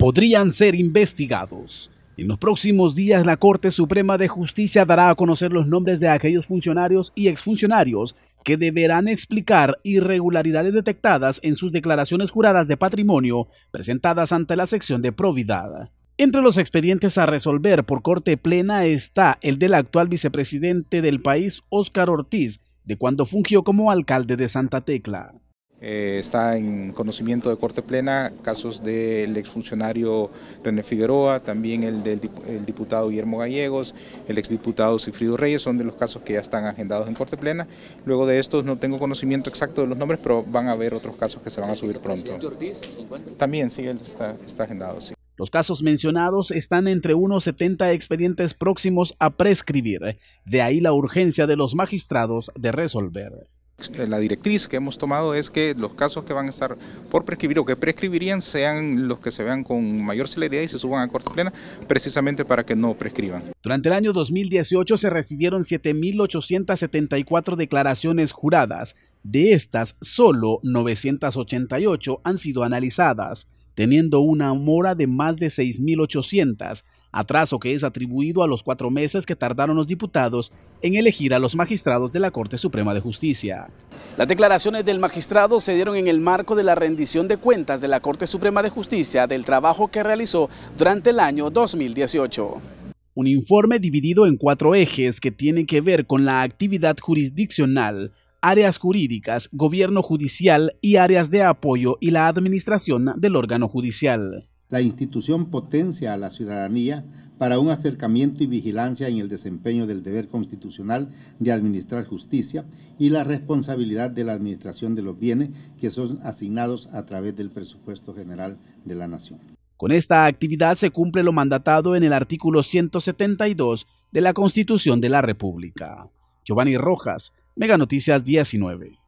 podrían ser investigados. En los próximos días, la Corte Suprema de Justicia dará a conocer los nombres de aquellos funcionarios y exfuncionarios que deberán explicar irregularidades detectadas en sus declaraciones juradas de patrimonio presentadas ante la sección de probidad. Entre los expedientes a resolver por Corte Plena está el del actual vicepresidente del país, Óscar Ortiz, de cuando fungió como alcalde de Santa Tecla. Eh, está en conocimiento de corte plena casos del exfuncionario René Figueroa, también el del diputado Guillermo Gallegos, el exdiputado Cifrido Reyes, son de los casos que ya están agendados en corte plena. Luego de estos no tengo conocimiento exacto de los nombres, pero van a haber otros casos que se van a subir pronto. También, sí, él está, agendado, sí. Los casos mencionados están entre unos 70 expedientes próximos a prescribir, de ahí la urgencia de los magistrados de resolver. Eh, la directriz que hemos tomado es que los casos que van a estar por prescribir o que prescribirían sean los que se vean con mayor celeridad y se suban a corte plena, precisamente para que no prescriban. Durante el año 2018 se recibieron 7.874 declaraciones juradas. De estas, solo 988 han sido analizadas, teniendo una mora de más de 6.800 atraso que es atribuido a los cuatro meses que tardaron los diputados en elegir a los magistrados de la Corte Suprema de Justicia. Las declaraciones del magistrado se dieron en el marco de la rendición de cuentas de la Corte Suprema de Justicia del trabajo que realizó durante el año 2018. Un informe dividido en cuatro ejes que tienen que ver con la actividad jurisdiccional, áreas jurídicas, gobierno judicial y áreas de apoyo y la administración del órgano judicial la institución potencia a la ciudadanía para un acercamiento y vigilancia en el desempeño del deber constitucional de administrar justicia y la responsabilidad de la administración de los bienes que son asignados a través del presupuesto general de la Nación. Con esta actividad se cumple lo mandatado en el artículo 172 de la Constitución de la República. Giovanni Rojas, Mega Noticias 19.